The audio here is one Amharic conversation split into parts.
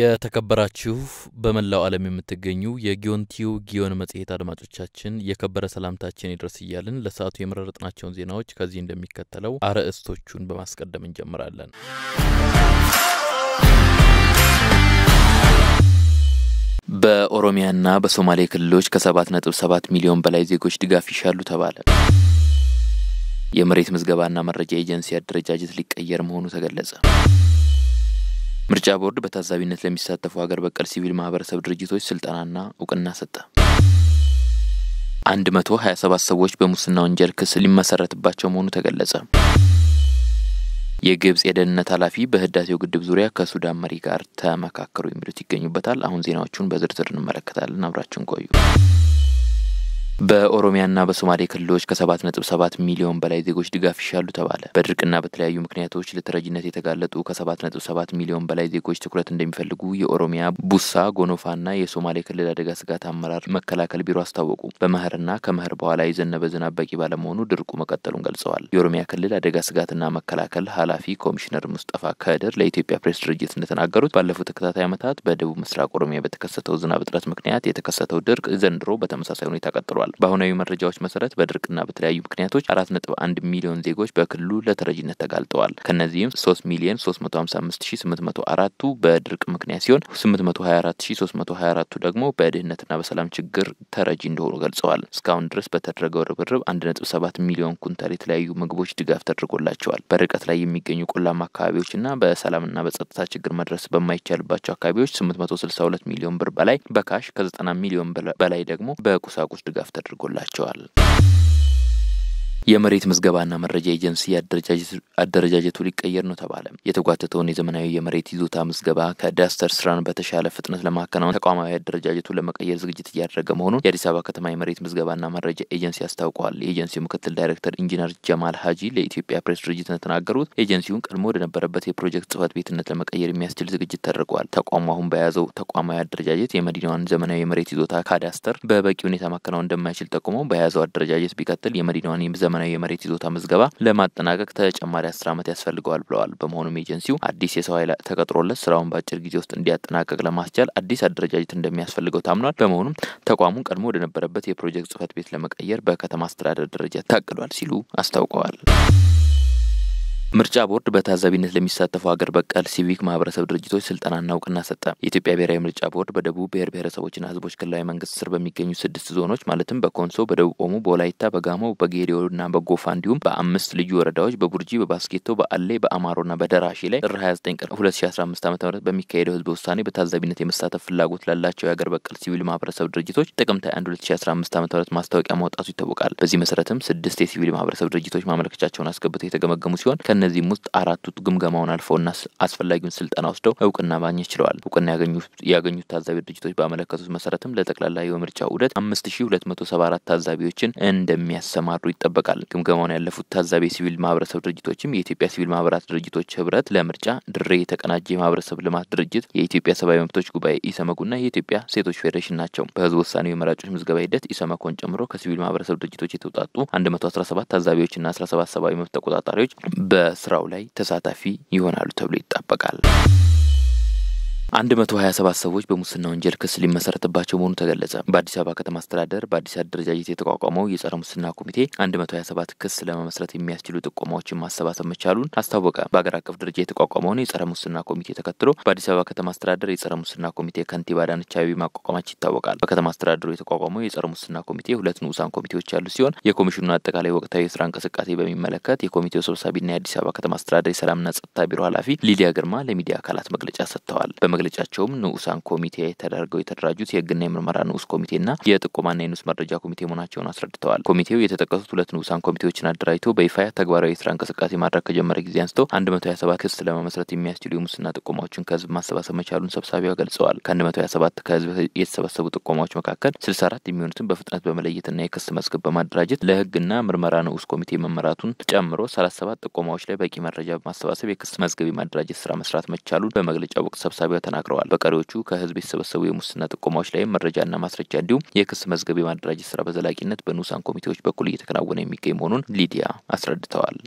የተከበራችሁ በመላው ዓለም የምትገኙ የጊዮንቲዩ ጊዮን መጽሔት አድማጮቻችን የከበረ ሰላምታችን ይድረስ እያልን ለሰዓቱ የመረጥናቸውን ዜናዎች ከዚህ እንደሚከተለው አርዕስቶቹን በማስቀደም እንጀምራለን። በኦሮሚያና በሶማሌ ክልሎች ከ7.7 ሚሊዮን በላይ ዜጎች ድጋፍ ይሻሉ ተባለ። የመሬት ምዝገባና መረጃ ኤጀንሲ አደረጃጀት ሊቀየር መሆኑ ተገለጸ። ምርጫ ቦርድ በታዛቢነት ለሚሳተፉ ሀገር በቀል ሲቪል ማህበረሰብ ድርጅቶች ስልጠናና እውቅና ሰጠ። አንድ መቶ ሰዎች በሙስና ወንጀል ክስ ሊመሰረትባቸው መሆኑ ተገለጸ። የግብጽ የደህንነት ኃላፊ በህዳሴው ግድብ ዙሪያ ከሱዳን መሪ ጋር ተመካከሩ። የሚሉት ይገኙበታል። አሁን ዜናዎቹን በዝርዝር እንመለከታለን። አብራችን ቆዩ። በኦሮሚያና በሶማሌ ክልሎች ከ7.7 ሚሊዮን በላይ ዜጎች ድጋፍ ይሻሉ ተባለ። በድርቅና በተለያዩ ምክንያቶች ለተረጂነት የተጋለጡ ከ7.7 ሚሊዮን በላይ ዜጎች ትኩረት እንደሚፈልጉ የኦሮሚያ ቡሳ ጎኖፋና የሶማሌ ክልል አደጋ ስጋት አመራር መከላከል ቢሮ አስታወቁ። በመኸርና ከመኸር በኋላ የዘነበ ዝናብ በቂ ባለመሆኑ ድርቁ መቀጠሉን ገልጸዋል። የኦሮሚያ ክልል አደጋ ስጋትና መከላከል ኃላፊ ኮሚሽነር ሙስጠፋ ከድር ለኢትዮጵያ ፕሬስ ድርጅት እንደተናገሩት ባለፉት ተከታታይ ዓመታት በደቡብ ምስራቅ ኦሮሚያ በተከሰተው ዝናብ እጥረት ምክንያት የተከሰተው ድርቅ ዘንድሮ በተመሳሳይ ሁኔታ ቀጥሏል። ተናግረዋል። በአሁናዊ መረጃዎች መሰረት በድርቅና በተለያዩ ምክንያቶች አራት ነጥብ አንድ ሚሊዮን ዜጎች በክልሉ ለተረጂነት ተጋልጠዋል። ከነዚህም ሶስት ሚሊዮን ሶስት መቶ ሀምሳ አምስት ሺ ስምንት መቶ አራቱ በድርቅ ምክንያት ሲሆን ስምንት መቶ ሀያ አራት ሺ ሶስት መቶ ሀያ አራቱ ደግሞ በድህነትና በሰላም ችግር ተረጂ እንደሆኑ ገልጸዋል። እስካሁን ድረስ በተደረገው ርብርብ አንድ ነጥብ ሰባት ሚሊዮን ኩንታል የተለያዩ ምግቦች ድጋፍ ተደርጎላቸዋል። በርቀት ላይ የሚገኙ ቆላማ አካባቢዎችና በሰላምና በጸጥታ ችግር መድረስ በማይቻልባቸው አካባቢዎች ስምንት መቶ ስልሳ ሁለት ሚሊዮን ብር በላይ በካሽ ከዘጠና ሚሊዮን በላይ ደግሞ በቁሳቁስ ድጋፍ ተደርጎላቸዋል። የመሬት ምዝገባና መረጃ ኤጀንሲ አደረጃጀቱ ሊቀየር ነው ተባለ። የተጓተተውን የዘመናዊ የመሬት ይዞታ ምዝገባ ከዳስተር ስራን በተሻለ ፍጥነት ለማከናወን ተቋማዊ አደረጃጀቱን ለመቀየር ዝግጅት እያደረገ መሆኑን የአዲስ አበባ ከተማ የመሬት ምዝገባና መረጃ ኤጀንሲ አስታውቀዋል። የኤጀንሲው ምክትል ዳይሬክተር ኢንጂነር ጀማል ሀጂ ለኢትዮጵያ ፕሬስ ድርጅት እንደተናገሩት ኤጀንሲውን ቀድሞ ወደነበረበት የፕሮጀክት ጽህፈት ቤትነት ለመቀየር የሚያስችል ዝግጅት ተደርጓል። ተቋሙ አሁን በያዘው ተቋማዊ አደረጃጀት የመዲናዋን ዘመናዊ የመሬት ይዞታ ካዳስተር በበቂ ሁኔታ ማከናወን እንደማይችል ጠቁመው በያዘው አደረጃጀት ቢቀጥል የመዲናዋን ዘመና ዘመናዊ የመሬት ይዞታ ምዝገባ ለማጠናቀቅ ተጨማሪ አስር ዓመት ያስፈልገዋል ብለዋል። በመሆኑም ኤጀንሲው አዲስ የሰው ኃይል ተቀጥሮለት ስራውን በአጭር ጊዜ ውስጥ እንዲያጠናቀቅ ለማስቻል አዲስ አደረጃጀት እንደሚያስፈልገው ታምኗል። በመሆኑም ተቋሙን ቀድሞ ወደነበረበት የፕሮጀክት ጽህፈት ቤት ለመቀየር በከተማ አስተዳደር ደረጃ ታቅዷል ሲሉ አስታውቀዋል። ምርጫ ቦርድ በታዛቢነት ለሚሳተፉ ሀገር በቀል ሲቪክ ማህበረሰብ ድርጅቶች ስልጠናና እውቅና ሰጠ። የኢትዮጵያ ብሔራዊ ምርጫ ቦርድ በደቡብ ብሔር ብሔረሰቦችና ህዝቦች ክልላዊ መንግስት ስር በሚገኙ ስድስት ዞኖች ማለትም በኮንሶ፣ በደቡብ ኦሞ፣ በወላይታ፣ በጋሞ፣ በጌዲዮና በጎፋ እንዲሁም በአምስት ልዩ ወረዳዎች በቡርጂ፣ በባስኬቶ፣ በአሌ፣ በአማሮና በደራሺ ላይ ጥር 29 ቀን 2015 ዓ ም በሚካሄደው ህዝበ ውሳኔ በታዛቢነት የመሳተፍ ፍላጎት ላላቸው የሀገር በቀል ሲቪል ማህበረሰብ ድርጅቶች ጥቅምት 1 2015 ዓ ም ማስታወቂያ ማውጣቱ ይታወቃል። በዚህ መሰረትም ስድስት የሲቪል ማህበረሰብ ድርጅቶች ማመልከቻቸውን አስገብተው የተገመገሙ ሲሆን ከእነዚህም ውስጥ አራቱ ግምገማውን አልፈውና አስፈላጊውን ስልጠና ወስደው እውቅና ማግኘት ችለዋል። እውቅና ያገኙት ታዛቢ ድርጅቶች ባመለከቱት መሰረትም ለጠቅላላ የምርጫ ውደት አምስት ሺ ሁለት መቶ ሰባ አራት ታዛቢዎችን እንደሚያሰማሩ ይጠበቃል። ግምገማውን ያለፉት ታዛቢ ሲቪል ማህበረሰብ ድርጅቶችም የኢትዮጵያ ሲቪል ማህበራት ድርጅቶች ህብረት ለምርጫ፣ ድሬ የተቀናጀ የማህበረሰብ ልማት ድርጅት፣ የኢትዮጵያ ሰብአዊ መብቶች ጉባኤ ኢሰመጉና የኢትዮጵያ ሴቶች ፌዴሬሽን ናቸው። በህዝብ ውሳኔው የመራጮች ምዝገባ ሂደት ኢሰመኮን ጨምሮ ከሲቪል ማህበረሰብ ድርጅቶች የተውጣጡ አንድ መቶ አስራ ሰባት ታዛቢዎችና አስራ ሰባት ሰብአዊ መብት ተቆጣጣሪዎች በ በስራው ላይ ተሳታፊ ይሆናሉ ተብሎ ይጠበቃል። 127 ሰዎች በሙስና ወንጀል ክስ ሊመሰረትባቸው መሆኑ ተገለጸ። በአዲስ አበባ ከተማ አስተዳደር በአዲስ አደረጃጀት የተቋቋመው የጸረ ሙስና ኮሚቴ 127 ክስ ለመመስረት የሚያስችሉ ጥቆማዎችን ማሰባሰብ መቻሉን አስታወቀ። በአገር አቀፍ ደረጃ የተቋቋመውን የጸረ ሙስና ኮሚቴ ተከትሎ በአዲስ አበባ ከተማ አስተዳደር የጸረ ሙስና ኮሚቴ ከንቲባ አዳነች አቤቤ ማቋቋማቸው ይታወቃል። በከተማ አስተዳደሩ የተቋቋመው የጸረ ሙስና ኮሚቴ ሁለት ንዑሳን ኮሚቴዎች ያሉ ሲሆን የኮሚሽኑን አጠቃላይ ወቅታዊ የስራ እንቅስቃሴ በሚመለከት የኮሚቴው ሰብሳቢና የአዲስ አበባ ከተማ አስተዳደር የሰላምና ጸጥታ ቢሮ ኃላፊ ሊዲያ ግርማ ለሚዲያ አካላት መግለጫ ሰጥተዋል። መግለጫቸውም ንዑሳን ኮሚቴ ተደርገው የተደራጁት የህግና የምርመራ ንዑስ ኮሚቴና የጥቆማና የንዑስ መረጃ ኮሚቴ መሆናቸውን አስረድተዋል። ኮሚቴው የተጠቀሱት ሁለት ንዑሳን ኮሚቴዎችን አደራጅቶ በይፋ ተግባራዊ የስራ እንቅስቃሴ ማድረግ ከጀመረ ጊዜ አንስቶ አንድ መቶ ሀያ ሰባት ክስ ለመመስረት የሚያስችሉ የሙስና ጥቆማዎችን ከህዝብ ማሰባሰብ መቻሉን ሰብሳቢዋ ገልጸዋል። ከአንድ መቶ ሀያ ሰባት ከህዝብ የተሰበሰቡ ጥቆማዎች መካከል ስልሳ አራት የሚሆኑትን በፍጥነት በመለየትና የክስ መዝገብ በማደራጀት ለህግና ምርመራ ንዑስ ኮሚቴ መመራቱን ጨምሮ ሰላሳ ሰባት ጥቆማዎች ላይ በቂ መረጃ በማሰባሰብ የክስ መዝገብ የማደራጀት ስራ መስራት መቻሉን በመግለጫው ወቅት ሰብሳቢዋ ተናግረዋል። በቀሪዎቹ ከህዝብ የተሰበሰቡ የሙስና ጥቆማዎች ላይም መረጃና ማስረጃ እንዲሁም የክስ መዝገብ የማደራጀት ስራ በዘላቂነት በንዑሳን ኮሚቴዎች በኩል እየተከናወነ የሚገኝ መሆኑን ሊዲያ አስረድተዋል።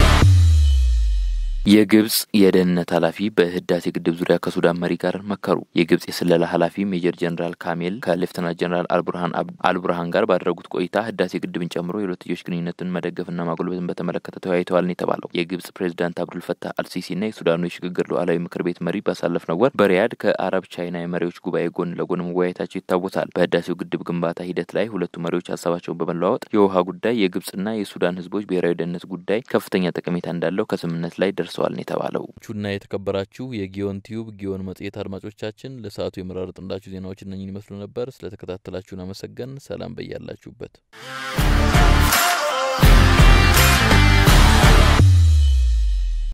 የግብጽ የደህንነት ኃላፊ በህዳሴ ግድብ ዙሪያ ከሱዳን መሪ ጋር መከሩ። የግብጽ የስለላ ኃላፊ ሜጀር ጀኔራል ካሜል ከሌፍትናንት ጀኔራል አልቡርሃን አልቡርሃን ጋር ባደረጉት ቆይታ ህዳሴ ግድብን ጨምሮ የሁለትዮሽ ግንኙነትን መደገፍና ማጎልበትን በተመለከተ ተወያይተዋል ነው የተባለው። የግብጽ ፕሬዚዳንት አብዱልፈታህ አልሲሲና የሱዳኑ የሽግግር ሉዓላዊ ምክር ቤት መሪ ባሳለፍነው ወር በሪያድ ከአረብ ቻይና የመሪዎች ጉባኤ ጎን ለጎን መወያየታቸው ይታወሳል። በህዳሴው ግድብ ግንባታ ሂደት ላይ ሁለቱ መሪዎች ሀሳባቸውን በመለዋወጥ የውሃ ጉዳይ፣ የግብጽና የሱዳን ህዝቦች ብሔራዊ ደህንነት ጉዳይ ከፍተኛ ጠቀሜታ እንዳለው ከስምምነት ላይ ደርሰ ደርሰዋል ነው የተባለው። ቹና የተከበራችሁ የጊዮን ቲዩብ ጊዮን መጽሔት አድማጮቻችን ለሰዓቱ የመራረጥንላችሁ ዜናዎች እነኝን ይመስሉ ነበር። ስለተከታተላችሁን አመሰገን። ሰላም በያላችሁበት።